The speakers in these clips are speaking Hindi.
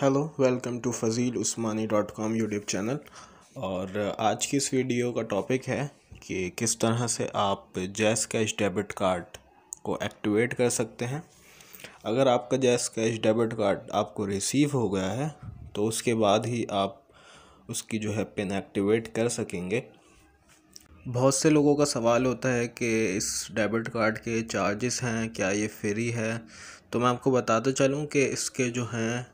hello welcome to Fazil Usmani dot com YouTube channel और uh, आज की इस वीडियो का टॉपिक है कि किस तरह से आप जैस कैश डेबिट कार्ड को एक्टिवेट कर सकते हैं अगर आपका जैस कैश डेबिट कार्ड आपको रिसीव हो गया है तो उसके बाद ही आप उसकी जो है पिन एक्टिवेट कर सकेंगे बहुत से लोगों का सवाल होता है कि इस डेबिट कार्ड के चार्जेस हैं क्या ये फ्री है तो मैं आपको बताते चलूँ कि इसके जो हैं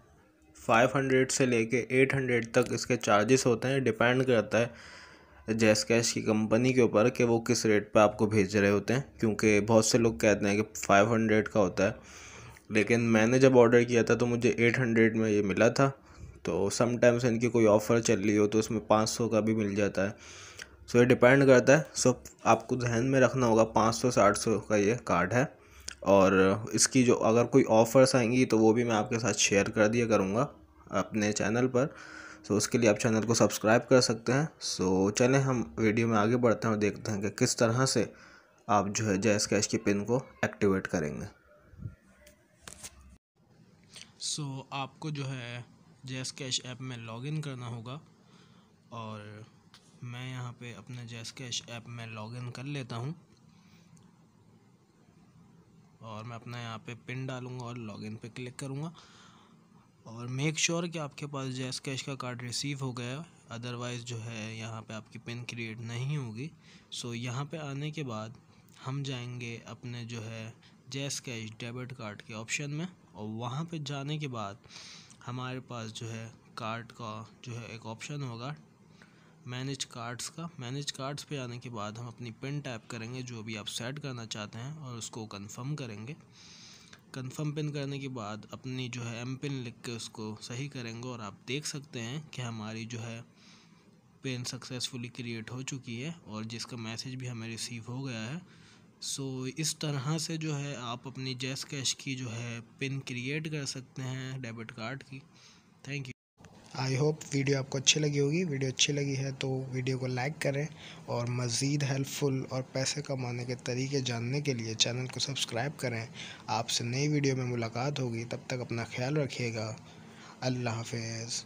फाइव हंड्रेड से लेके एट हंड्रेड तक इसके चार्जेस होते हैं डिपेंड करता है जैस कैश की कंपनी के ऊपर कि वो किस रेट पे आपको भेज रहे होते हैं क्योंकि बहुत से लोग कहते हैं कि फाइव हंड्रेड का होता है लेकिन मैंने जब ऑर्डर किया था तो मुझे एट हंड्रेड में ये मिला था तो समटाइम्स इनकी कोई ऑफ़र चल रही हो तो उसमें पाँच सौ का भी मिल जाता है सो ये डिपेंड करता है सो आपको जहन में रखना होगा पाँच सौ साठ सौ का ये कार्ड है और इसकी जो अगर कोई ऑफ़र्स आएंगी तो वो भी मैं आपके साथ शेयर कर दिया करूँगा अपने चैनल पर सो उसके लिए आप चैनल को सब्सक्राइब कर सकते हैं सो चलें हम वीडियो में आगे बढ़ते हैं और देखते हैं कि किस तरह से आप जो है जैस कैश की पिन को एक्टिवेट करेंगे सो so, आपको जो है जैस कैश ऐप में लॉगिन करना होगा और मैं यहाँ पे अपने जैस कैश ऐप में लॉगिन कर लेता हूँ और मैं अपना यहाँ पे पिन डालूँगा और लॉगिन पे क्लिक करूँगा और मेक श्योर sure कि आपके पास जैस कैश का कार्ड रिसीव हो गया अदरवाइज़ जो है यहाँ पे आपकी पिन क्रिएट नहीं होगी सो यहाँ पे आने के बाद हम जाएंगे अपने जो है जैस कैश डेबिट कार्ड के ऑप्शन में और वहाँ पे जाने के बाद हमारे पास जो है कार्ड का जो है एक ऑप्शन होगा मैनेज कार्ड्स का मैनेज कार्ड्स पे आने के बाद हम अपनी पिन टैप करेंगे जो भी आप सेट करना चाहते हैं और उसको कंफर्म करेंगे कंफर्म पिन करने के बाद अपनी जो है एम पिन लिख के उसको सही करेंगे और आप देख सकते हैं कि हमारी जो है पिन सक्सेसफुली क्रिएट हो चुकी है और जिसका मैसेज भी हमें रिसीव हो गया है सो so, इस तरह से जो है आप अपनी जैस कैश की जो है पिन क्रिएट कर सकते हैं डेबिट कार्ड की thank you I hope video आपको अच्छी लगी होगी वीडियो अच्छी लगी है तो वीडियो को लाइक करें और मज़ीद हेल्पफुल और पैसे कमाने के तरीके जानने के लिए चैनल को सब्सक्राइब करें आपसे नई वीडियो में मुलाकात होगी तब तक अपना ख्याल रखिएगा अल्लाह हाफिज़